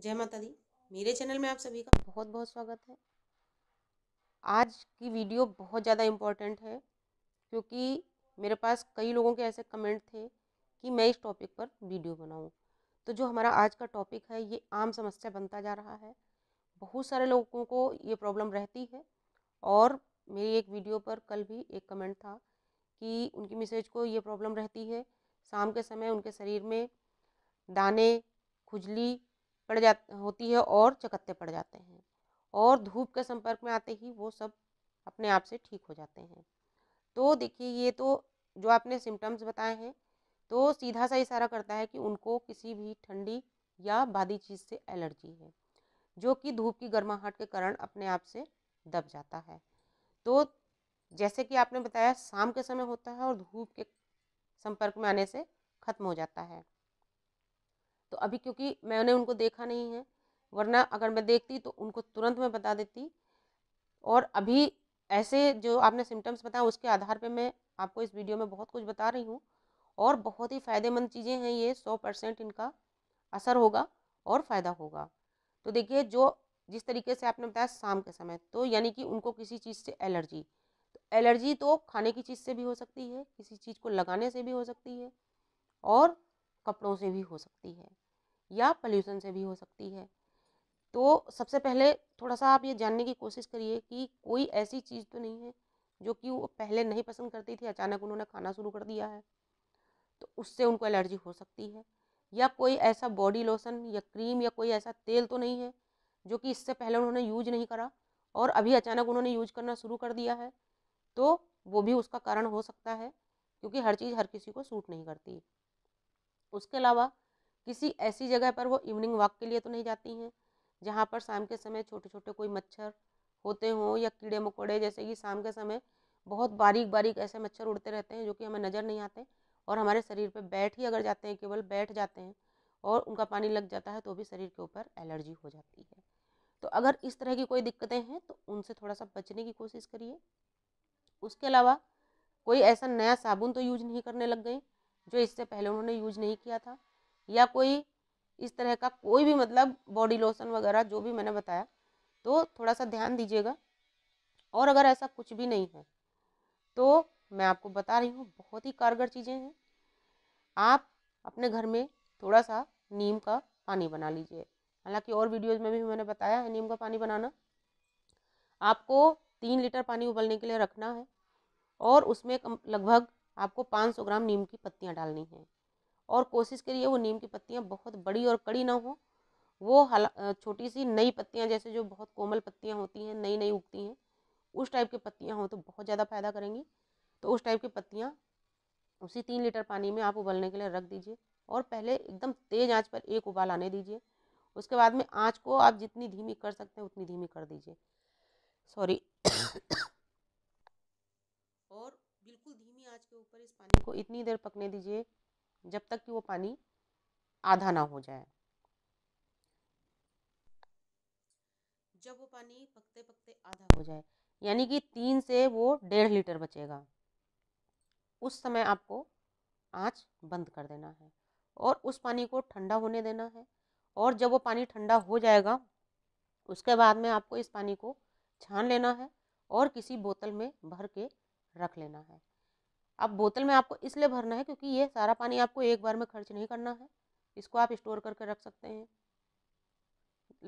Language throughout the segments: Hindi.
जय माता दी मेरे चैनल में आप सभी का बहुत बहुत स्वागत है आज की वीडियो बहुत ज़्यादा इम्पॉर्टेंट है क्योंकि मेरे पास कई लोगों के ऐसे कमेंट थे कि मैं इस टॉपिक पर वीडियो बनाऊं तो जो हमारा आज का टॉपिक है ये आम समस्या बनता जा रहा है बहुत सारे लोगों को ये प्रॉब्लम रहती है और मेरी एक वीडियो पर कल भी एक कमेंट था कि उनकी मिसेज को ये प्रॉब्लम रहती है शाम के समय उनके शरीर में दाने खुजली पड़ जा होती है और चकत्ते पड़ जाते हैं और धूप के संपर्क में आते ही वो सब अपने आप से ठीक हो जाते हैं तो देखिए ये तो जो आपने सिम्टम्स बताए हैं तो सीधा सा इशारा करता है कि उनको किसी भी ठंडी या बादी चीज़ से एलर्जी है जो कि धूप की गर्माहट के कारण अपने आप से दब जाता है तो जैसे कि आपने बताया शाम के समय होता है और धूप के संपर्क में आने से खत्म हो जाता है तो अभी क्योंकि मैंने उनको देखा नहीं है वरना अगर मैं देखती तो उनको तुरंत मैं बता देती और अभी ऐसे जो आपने सिम्टम्स बताए उसके आधार पे मैं आपको इस वीडियो में बहुत कुछ बता रही हूँ और बहुत ही फ़ायदेमंद चीज़ें हैं ये सौ परसेंट इनका असर होगा और फ़ायदा होगा तो देखिए जो जिस तरीके से आपने बताया शाम के समय तो यानी कि उनको किसी चीज़ से एलर्जी तो एलर्जी तो खाने की चीज़ से भी हो सकती है किसी चीज़ को लगाने से भी हो सकती है और कपड़ों से भी हो सकती है या पल्यूशन से भी हो सकती है तो सबसे पहले थोड़ा सा आप ये जानने की कोशिश करिए कि कोई ऐसी चीज़ तो नहीं है जो कि वो पहले नहीं पसंद करती थी अचानक उन्होंने खाना शुरू कर दिया है तो उससे उनको एलर्जी हो सकती है या कोई ऐसा बॉडी लोशन या क्रीम या कोई ऐसा तेल तो नहीं है जो कि इससे पहले उन्होंने यूज नहीं करा और अभी अचानक उन्होंने यूज करना शुरू कर दिया है तो वो भी उसका कारण हो सकता है क्योंकि हर चीज़ हर किसी को सूट नहीं करती उसके अलावा किसी ऐसी जगह पर वो इवनिंग वॉक के लिए तो नहीं जाती हैं जहाँ पर शाम के समय छोटे छोटे कोई मच्छर होते हों या कीड़े मकोड़े जैसे कि शाम के समय बहुत बारीक बारीक ऐसे मच्छर उड़ते रहते हैं जो कि हमें नज़र नहीं आते और हमारे शरीर पर बैठ ही अगर जाते हैं केवल बैठ जाते हैं और उनका पानी लग जाता है तो भी शरीर के ऊपर एलर्जी हो जाती है तो अगर इस तरह की कोई दिक्कतें हैं तो उनसे थोड़ा सा बचने की कोशिश करिए उसके अलावा कोई ऐसा नया साबुन तो यूज नहीं करने लग गए जो इससे पहले उन्होंने यूज नहीं किया था या कोई इस तरह का कोई भी मतलब बॉडी लोशन वगैरह जो भी मैंने बताया तो थोड़ा सा ध्यान दीजिएगा और अगर ऐसा कुछ भी नहीं है तो मैं आपको बता रही हूँ बहुत ही कारगर चीज़ें हैं आप अपने घर में थोड़ा सा नीम का पानी बना लीजिए हालांकि और वीडियोस में भी मैंने बताया है नीम का पानी बनाना आपको तीन लीटर पानी उबलने के लिए रखना है और उसमें लगभग आपको पाँच ग्राम नीम की पत्तियाँ डालनी हैं और कोशिश करिए वो नीम की पत्तियाँ बहुत बड़ी और कड़ी ना हो वो छोटी सी नई पत्तियाँ जैसे जो बहुत कोमल पत्तियाँ होती हैं नई नई उगती हैं उस टाइप की पत्तियाँ हों तो बहुत ज़्यादा फायदा करेंगी तो उस टाइप की पत्तियाँ उसी तीन लीटर पानी में आप उबलने के लिए रख दीजिए और पहले एकदम तेज आंच पर एक उबाल आने दीजिए उसके बाद में आंच को आप जितनी धीमी कर सकते हैं उतनी धीमी कर दीजिए सॉरी और बिल्कुल धीमी आंच के ऊपर इस पानी को इतनी देर पकने दीजिए जब तक कि वो पानी आधा ना हो जाए जब वो पानी पकते पकते आधा हो जाए यानी कि तीन से वो डेढ़ लीटर बचेगा उस समय आपको आँच बंद कर देना है और उस पानी को ठंडा होने देना है और जब वो पानी ठंडा हो जाएगा उसके बाद में आपको इस पानी को छान लेना है और किसी बोतल में भर के रख लेना है अब बोतल में आपको इसलिए भरना है क्योंकि ये सारा पानी आपको एक बार में खर्च नहीं करना है इसको आप स्टोर करके रख सकते हैं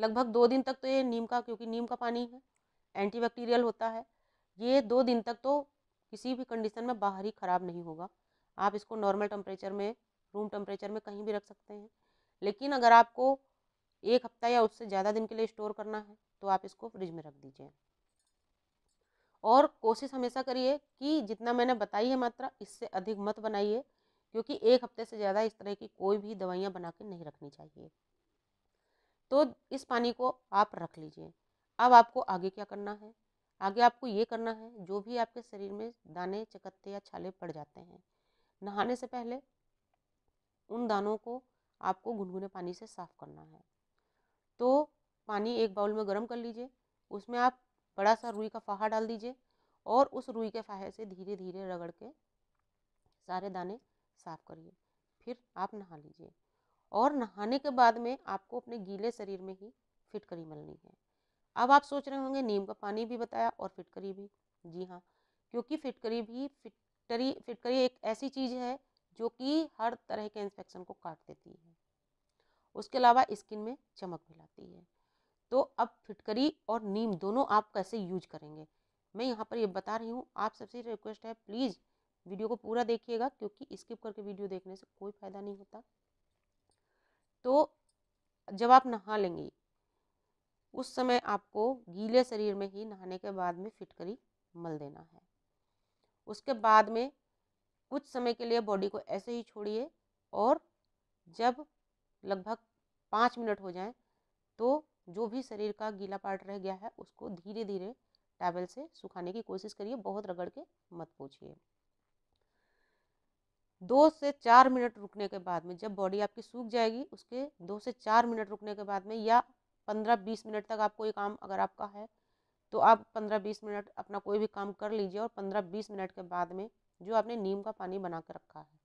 लगभग दो दिन तक तो ये नीम का क्योंकि नीम का पानी है एंटीबैक्टीरियल होता है ये दो दिन तक तो किसी भी कंडीशन में बाहर ही ख़राब नहीं होगा आप इसको नॉर्मल टेम्परेचर में रूम टेम्परेचर में कहीं भी रख सकते हैं लेकिन अगर आपको एक हफ्ता या उससे ज़्यादा दिन के लिए स्टोर करना है तो आप इसको फ्रिज में रख दीजिए और कोशिश हमेशा करिए कि जितना मैंने बताई है मात्रा इससे अधिक मत बनाइए क्योंकि एक हफ्ते से ज़्यादा इस तरह की कोई भी दवाइयाँ बना के नहीं रखनी चाहिए तो इस पानी को आप रख लीजिए अब आपको आगे क्या करना है आगे आपको ये करना है जो भी आपके शरीर में दाने चकत्ते या छाले पड़ जाते हैं नहाने से पहले उन दानों को आपको गुनगुने पानी से साफ करना है तो पानी एक बाउल में गर्म कर लीजिए उसमें आप बड़ा सा रुई का फाहा डाल दीजिए और उस रुई के फाहे से धीरे धीरे रगड़ के सारे दाने साफ करिए फिर आप नहा लीजिए और नहाने के बाद में आपको अपने गीले शरीर में ही फिटकरी मलनी है अब आप सोच रहे होंगे नीम का पानी भी बताया और फिटकरी भी जी हाँ क्योंकि फिटकरी भी फिटकरी फिटकरी एक ऐसी चीज़ है जो कि हर तरह के इन्फेक्शन को काट देती है उसके अलावा स्किन में चमक भी लाती है तो अब फिटकरी और नीम दोनों आप कैसे यूज करेंगे मैं यहाँ पर ये बता रही हूँ आप सबसे रिक्वेस्ट है प्लीज़ वीडियो को पूरा देखिएगा क्योंकि स्किप करके वीडियो देखने से कोई फ़ायदा नहीं होता तो जब आप नहा लेंगे उस समय आपको गीले शरीर में ही नहाने के बाद में फिटकरी मल देना है उसके बाद में कुछ समय के लिए बॉडी को ऐसे ही छोड़िए और जब लगभग पाँच मिनट हो जाए तो जो भी शरीर का गीला पार्ट रह गया है उसको धीरे धीरे टैबल से सुखाने की कोशिश करिए बहुत रगड़ के मत पोछिए दो से चार मिनट रुकने के बाद में जब बॉडी आपकी सूख जाएगी उसके दो से चार मिनट रुकने के बाद में या पंद्रह बीस मिनट तक आपको ये काम अगर आपका है तो आप पंद्रह बीस मिनट अपना कोई भी काम कर लीजिए और पंद्रह बीस मिनट के बाद में जो आपने नीम का पानी बना कर रखा है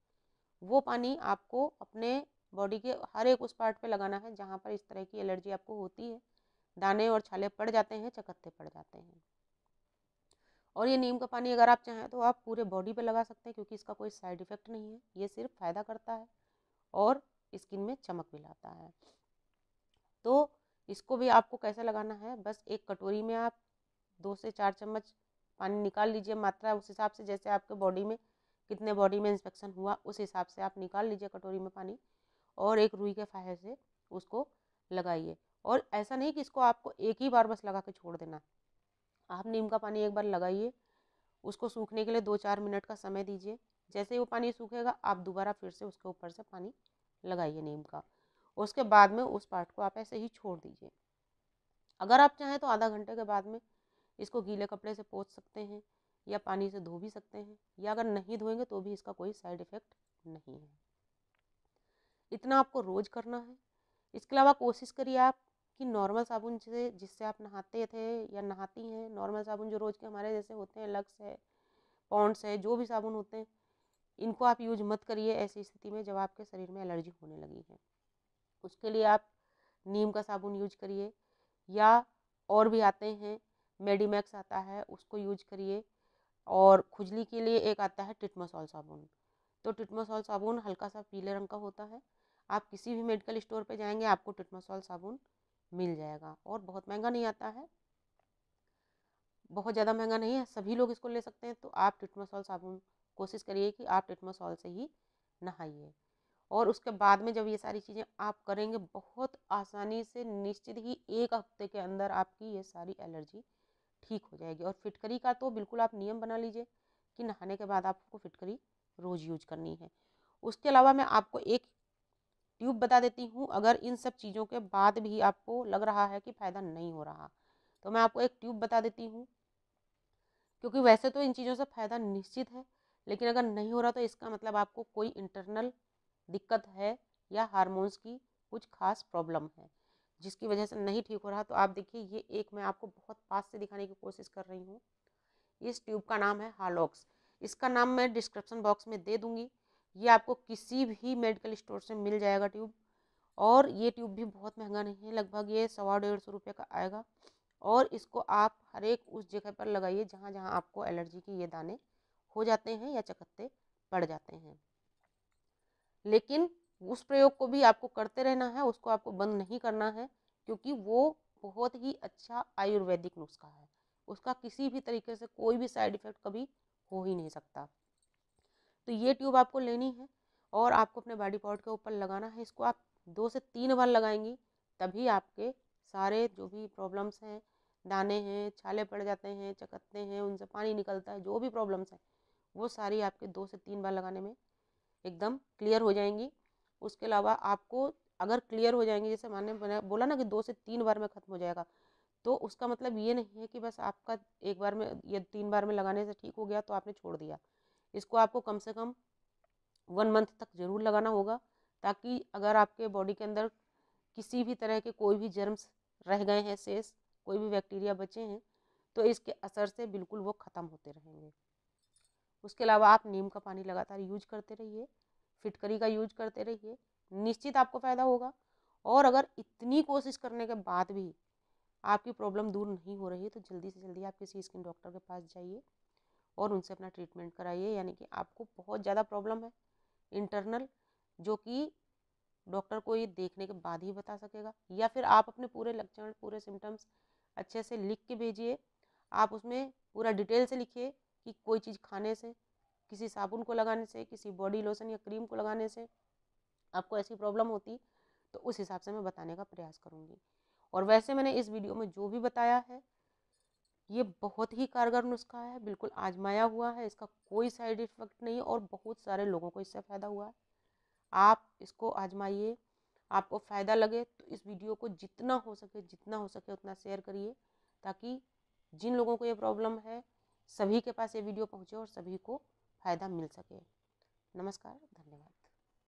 वो पानी आपको अपने बॉडी के हर एक उस पार्ट पे लगाना है जहाँ पर इस तरह की एलर्जी आपको होती है दाने और छाले पड़ जाते हैं चकत्ते पड़ जाते हैं और ये नीम का पानी अगर आप चाहें तो आप पूरे बॉडी पे लगा सकते हैं क्योंकि इसका कोई साइड इफ़ेक्ट नहीं है ये सिर्फ फ़ायदा करता है और स्किन में चमक भी लाता है तो इसको भी आपको कैसे लगाना है बस एक कटोरी में आप दो से चार चम्मच पानी निकाल लीजिए मात्रा उस हिसाब से जैसे आपके बॉडी में कितने बॉडी में इंफेक्शन हुआ उस हिसाब से आप निकाल लीजिए कटोरी में पानी और एक रुई के फाहे से उसको लगाइए और ऐसा नहीं कि इसको आपको एक ही बार बस लगा के छोड़ देना आप नीम का पानी एक बार लगाइए उसको सूखने के लिए दो चार मिनट का समय दीजिए जैसे ही वो पानी सूखेगा आप दोबारा फिर से उसके ऊपर से पानी लगाइए नीम का उसके बाद में उस पार्ट को आप ऐसे ही छोड़ दीजिए अगर आप चाहें तो आधा घंटे के बाद में इसको गीले कपड़े से पोछ सकते हैं या पानी से धो भी सकते हैं या अगर नहीं धोएंगे तो भी इसका कोई साइड इफ़ेक्ट नहीं है इतना आपको रोज़ करना है इसके अलावा कोशिश करिए आप कि नॉर्मल साबुन से जिससे आप नहाते थे या नहाती हैं नॉर्मल साबुन जो रोज़ के हमारे जैसे होते हैं लक्स है पॉन्ड्स है जो भी साबुन होते हैं इनको आप यूज मत करिए ऐसी स्थिति में जब आपके शरीर में एलर्जी होने लगी है उसके लिए आप नीम का साबुन यूज करिए या और भी आते हैं मेडिमैक्स आता है उसको यूज करिए और खुजली के लिए एक आता है टिटमोसॉल साबुन तो टिटमसॉल साबुन हल्का सा पीले रंग का होता है आप किसी भी मेडिकल स्टोर पर जाएंगे आपको टिटमासॉल साबुन मिल जाएगा और बहुत महंगा नहीं आता है बहुत ज़्यादा महंगा नहीं है सभी लोग इसको ले सकते हैं तो आप टिटमासॉल साबुन कोशिश करिए कि आप टिटमासॉल से ही नहाइए और उसके बाद में जब ये सारी चीज़ें आप करेंगे बहुत आसानी से निश्चित ही एक हफ्ते के अंदर आपकी ये सारी एलर्जी ठीक हो जाएगी और फिटकरी का तो बिल्कुल आप नियम बना लीजिए कि नहाने के बाद आपको फिटकरी रोज़ यूज करनी है उसके अलावा मैं आपको एक ट्यूब बता देती हूँ अगर इन सब चीज़ों के बाद भी आपको लग रहा है कि फ़ायदा नहीं हो रहा तो मैं आपको एक ट्यूब बता देती हूँ क्योंकि वैसे तो इन चीज़ों से फ़ायदा निश्चित है लेकिन अगर नहीं हो रहा तो इसका मतलब आपको कोई इंटरनल दिक्कत है या हारमोन्स की कुछ खास प्रॉब्लम है जिसकी वजह से नहीं ठीक हो रहा तो आप देखिए ये एक मैं आपको बहुत पास से दिखाने की कोशिश कर रही हूँ इस ट्यूब का नाम है हालॉक्स इसका नाम मैं डिस्क्रिप्शन बॉक्स में दे दूँगी ये आपको किसी भी मेडिकल स्टोर से मिल जाएगा ट्यूब और ये ट्यूब भी बहुत महंगा नहीं है लगभग ये सवा डेढ़ सौ रुपये का आएगा और इसको आप हर एक उस जगह पर लगाइए जहाँ जहाँ आपको एलर्जी के ये दाने हो जाते हैं या चकत्ते पड़ जाते हैं लेकिन उस प्रयोग को भी आपको करते रहना है उसको आपको बंद नहीं करना है क्योंकि वो बहुत ही अच्छा आयुर्वेदिक नुस्खा है उसका किसी भी तरीके से कोई भी साइड इफ़ेक्ट कभी हो ही नहीं सकता तो ये ट्यूब आपको लेनी है और आपको अपने बॉडी पार्ट के ऊपर लगाना है इसको आप दो से तीन बार लगाएंगी तभी आपके सारे जो भी प्रॉब्लम्स हैं दाने हैं छाले पड़ जाते हैं चकत्ते हैं उनसे पानी निकलता है जो भी प्रॉब्लम्स हैं वो सारी आपके दो से तीन बार लगाने में एकदम क्लियर हो जाएंगी उसके अलावा आपको अगर क्लियर हो जाएंगी जैसे मान्य मैंने बोला ना कि दो से तीन बार में ख़त्म हो जाएगा तो उसका मतलब ये नहीं है कि बस आपका एक बार में या तीन बार में लगाने से ठीक हो गया तो आपने छोड़ दिया इसको आपको कम से कम वन मंथ तक ज़रूर लगाना होगा ताकि अगर आपके बॉडी के अंदर किसी भी तरह के कोई भी जर्म्स रह गए हैं शेष कोई भी बैक्टीरिया बचे हैं तो इसके असर से बिल्कुल वो ख़त्म होते रहेंगे उसके अलावा आप नीम का पानी लगातार यूज करते रहिए फिटकरी का यूज करते रहिए निश्चित आपको फ़ायदा होगा और अगर इतनी कोशिश करने के बाद भी आपकी प्रॉब्लम दूर नहीं हो रही है तो जल्दी से जल्दी आप किसी स्किन डॉक्टर के पास जाइए और उनसे अपना ट्रीटमेंट कराइए यानी कि आपको बहुत ज़्यादा प्रॉब्लम है इंटरनल जो कि डॉक्टर को ये देखने के बाद ही बता सकेगा या फिर आप अपने पूरे लक्षण पूरे सिम्टम्स अच्छे से लिख के भेजिए आप उसमें पूरा डिटेल से लिखिए कि कोई चीज़ खाने से किसी साबुन को लगाने से किसी बॉडी लोशन या क्रीम को लगाने से आपको ऐसी प्रॉब्लम होती तो उस हिसाब से मैं बताने का प्रयास करूँगी और वैसे मैंने इस वीडियो में जो भी बताया है ये बहुत ही कारगर नुस्खा है बिल्कुल आजमाया हुआ है इसका कोई साइड इफ़ेक्ट नहीं और बहुत सारे लोगों को इससे फ़ायदा हुआ है आप इसको आजमाइए आपको फ़ायदा लगे तो इस वीडियो को जितना हो सके जितना हो सके उतना शेयर करिए ताकि जिन लोगों को ये प्रॉब्लम है सभी के पास ये वीडियो पहुँचे और सभी को फ़ायदा मिल सके नमस्कार धन्यवाद